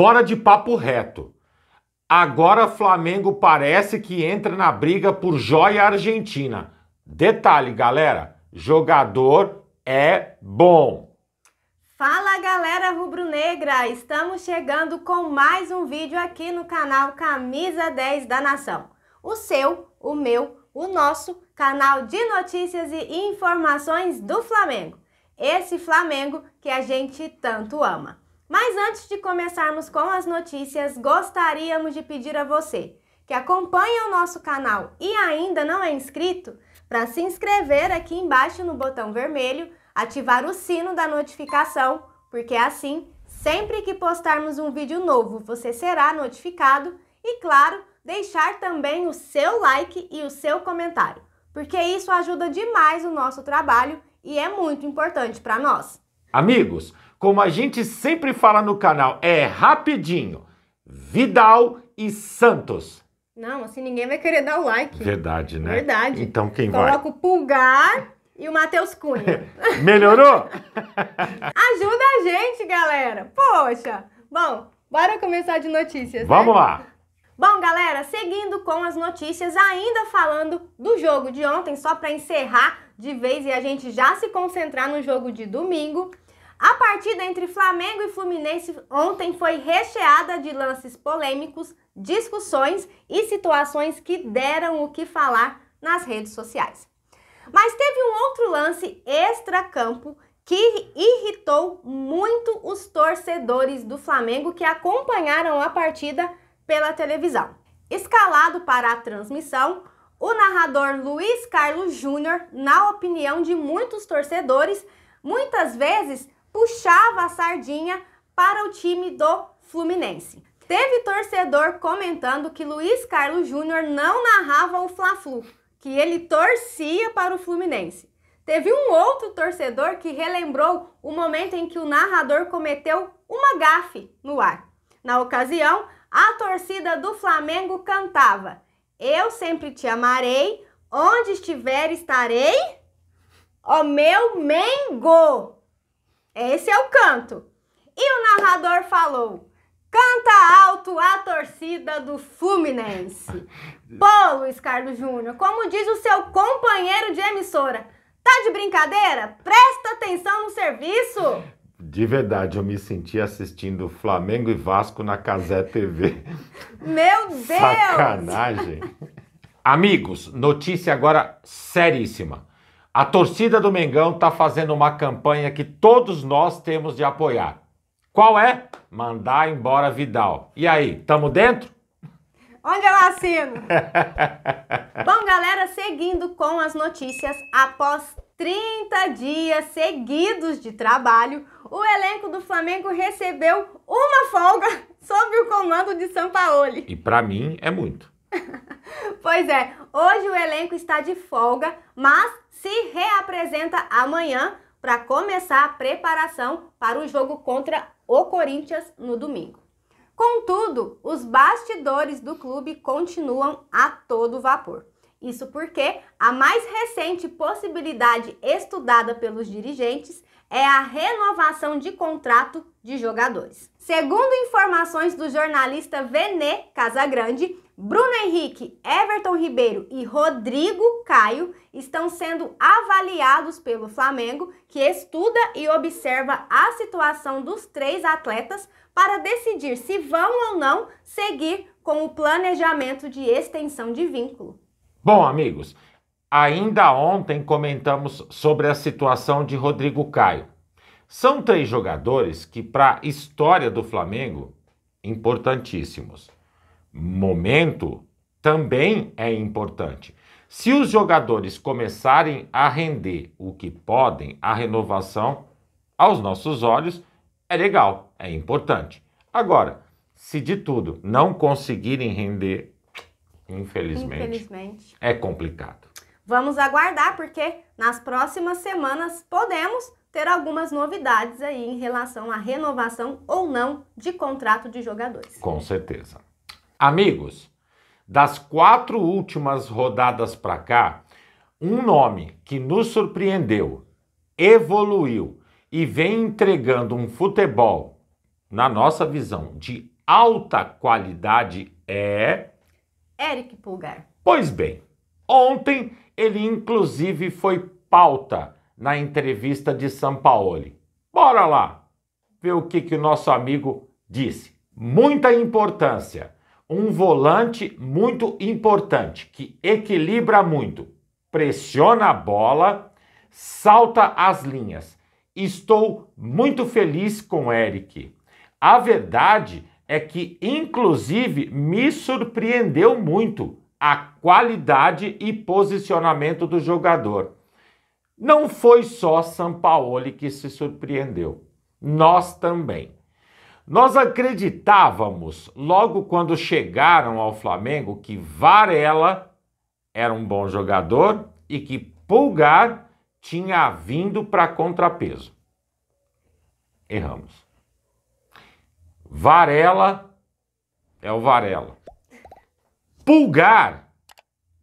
Bora de papo reto. Agora Flamengo parece que entra na briga por joia argentina. Detalhe, galera, jogador é bom. Fala galera rubro-negra, estamos chegando com mais um vídeo aqui no canal Camisa 10 da Nação. O seu, o meu, o nosso canal de notícias e informações do Flamengo. Esse Flamengo que a gente tanto ama. Mas antes de começarmos com as notícias, gostaríamos de pedir a você que acompanha o nosso canal e ainda não é inscrito, para se inscrever aqui embaixo no botão vermelho, ativar o sino da notificação, porque assim, sempre que postarmos um vídeo novo, você será notificado e, claro, deixar também o seu like e o seu comentário, porque isso ajuda demais o nosso trabalho e é muito importante para nós. Amigos, como a gente sempre fala no canal, é rapidinho. Vidal e Santos. Não, assim ninguém vai querer dar o like. Verdade, né? Verdade. Então quem Coloca vai? Coloca o pulgar e o Matheus Cunha. Melhorou? Ajuda a gente, galera. Poxa. Bom, bora começar de notícias. Né? Vamos né? lá. Bom, galera, seguindo com as notícias, ainda falando do jogo de ontem, só para encerrar de vez e a gente já se concentrar no jogo de domingo. A partida entre Flamengo e Fluminense ontem foi recheada de lances polêmicos, discussões e situações que deram o que falar nas redes sociais. Mas teve um outro lance extra-campo que irritou muito os torcedores do Flamengo que acompanharam a partida pela televisão. Escalado para a transmissão, o narrador Luiz Carlos Júnior, na opinião de muitos torcedores, muitas vezes puxava a sardinha para o time do Fluminense. Teve torcedor comentando que Luiz Carlos Júnior não narrava o Fla-Flu, que ele torcia para o Fluminense. Teve um outro torcedor que relembrou o momento em que o narrador cometeu uma gafe no ar. Na ocasião, a torcida do Flamengo cantava: Eu sempre te amarei, onde estiver estarei, ó meu Mengo! Esse é o canto. E o narrador falou: canta alto a torcida do Fluminense. Pô, Luiz Carlos Júnior, como diz o seu companheiro de emissora, tá de brincadeira? Presta atenção no serviço. De verdade, eu me senti assistindo Flamengo e Vasco na Casé TV. Meu Deus! Sacanagem. Amigos, notícia agora seríssima. A torcida do Mengão está fazendo uma campanha que todos nós temos de apoiar. Qual é? Mandar embora Vidal. E aí, tamo dentro? Onde eu assino? Bom, galera, seguindo com as notícias, após 30 dias seguidos de trabalho, o elenco do Flamengo recebeu uma folga sob o comando de Sampaoli. E para mim é muito. pois é, hoje o elenco está de folga, mas se reapresenta amanhã para começar a preparação para o jogo contra o Corinthians no domingo. Contudo, os bastidores do clube continuam a todo vapor. Isso porque a mais recente possibilidade estudada pelos dirigentes é a renovação de contrato de jogadores. Segundo informações do jornalista Vene Casagrande, Bruno Henrique, Everton Ribeiro e Rodrigo Caio estão sendo avaliados pelo Flamengo, que estuda e observa a situação dos três atletas para decidir se vão ou não seguir com o planejamento de extensão de vínculo. Bom, amigos, Ainda ontem comentamos sobre a situação de Rodrigo Caio. São três jogadores que, para a história do Flamengo, importantíssimos. Momento também é importante. Se os jogadores começarem a render o que podem, a renovação, aos nossos olhos, é legal, é importante. Agora, se de tudo não conseguirem render, infelizmente, infelizmente. é complicado. Vamos aguardar porque nas próximas semanas podemos ter algumas novidades aí em relação à renovação ou não de contrato de jogadores. Com certeza. Amigos, das quatro últimas rodadas para cá, um nome que nos surpreendeu, evoluiu e vem entregando um futebol, na nossa visão, de alta qualidade é. Eric Pulgar. Pois bem, Ontem ele inclusive foi pauta na entrevista de Sampaoli. Bora lá ver o que, que o nosso amigo disse. Muita importância. Um volante muito importante, que equilibra muito, pressiona a bola, salta as linhas. Estou muito feliz com Eric. A verdade é que, inclusive, me surpreendeu muito a qualidade e posicionamento do jogador. Não foi só Sampaoli que se surpreendeu, nós também. Nós acreditávamos, logo quando chegaram ao Flamengo, que Varela era um bom jogador e que Pulgar tinha vindo para contrapeso. Erramos. Varela é o Varela. Pulgar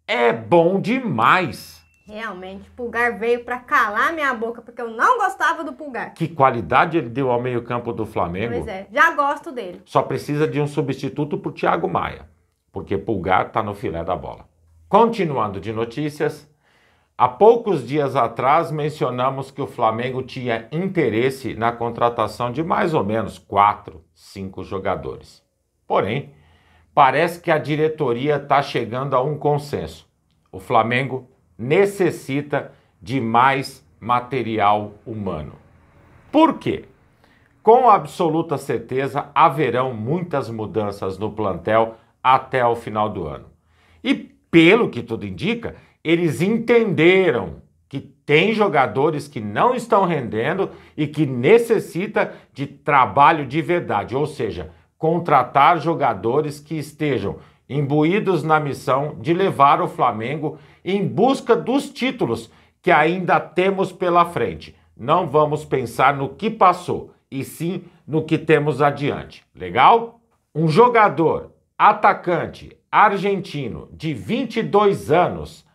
é bom demais. Realmente, Pulgar veio para calar minha boca, porque eu não gostava do Pulgar. Que qualidade ele deu ao meio-campo do Flamengo. Pois é, já gosto dele. Só precisa de um substituto pro Thiago Maia, porque Pulgar tá no filé da bola. Continuando de notícias, há poucos dias atrás mencionamos que o Flamengo tinha interesse na contratação de mais ou menos 4, 5 jogadores. Porém, parece que a diretoria está chegando a um consenso. O Flamengo necessita de mais material humano. Por quê? Com absoluta certeza haverão muitas mudanças no plantel até o final do ano. E pelo que tudo indica, eles entenderam que tem jogadores que não estão rendendo e que necessita de trabalho de verdade, ou seja, contratar jogadores que estejam imbuídos na missão de levar o Flamengo em busca dos títulos que ainda temos pela frente. Não vamos pensar no que passou, e sim no que temos adiante. Legal? Um jogador atacante argentino de 22 anos,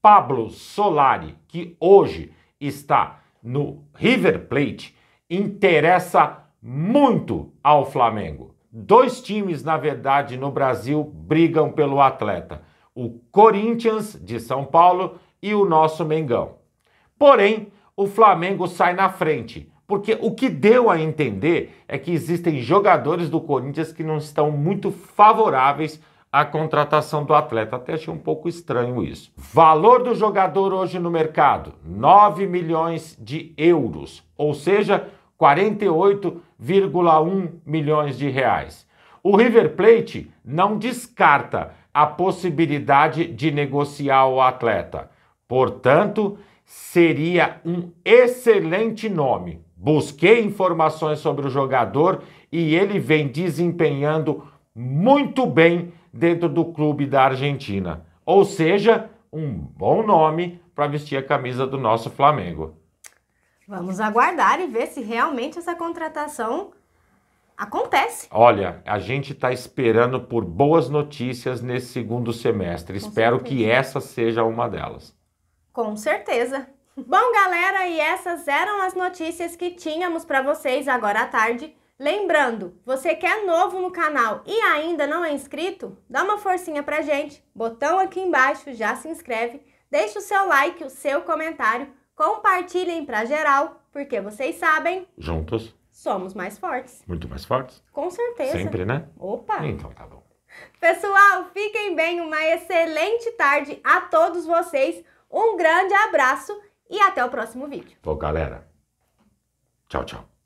Pablo Solari, que hoje está no River Plate, interessa muito ao Flamengo. Dois times, na verdade, no Brasil brigam pelo atleta: o Corinthians de São Paulo e o nosso Mengão. Porém, o Flamengo sai na frente, porque o que deu a entender é que existem jogadores do Corinthians que não estão muito favoráveis à contratação do atleta. Até achei um pouco estranho isso. Valor do jogador hoje no mercado: 9 milhões de euros, ou seja, 48 1,1 milhões de reais. O River Plate não descarta a possibilidade de negociar o atleta. Portanto, seria um excelente nome. Busquei informações sobre o jogador e ele vem desempenhando muito bem dentro do clube da Argentina. Ou seja, um bom nome para vestir a camisa do nosso Flamengo. Vamos aguardar e ver se realmente essa contratação acontece. Olha, a gente está esperando por boas notícias nesse segundo semestre. Com Espero certeza. que essa seja uma delas. Com certeza. Bom, galera, e essas eram as notícias que tínhamos para vocês agora à tarde. Lembrando, você que é novo no canal e ainda não é inscrito, dá uma forcinha pra gente. Botão aqui embaixo, já se inscreve, deixa o seu like, o seu comentário Compartilhem para geral, porque vocês sabem. Juntos. Somos mais fortes. Muito mais fortes. Com certeza. Sempre, né? Opa! Então tá bom. Pessoal, fiquem bem. Uma excelente tarde a todos vocês. Um grande abraço e até o próximo vídeo. Bom, galera. Tchau, tchau.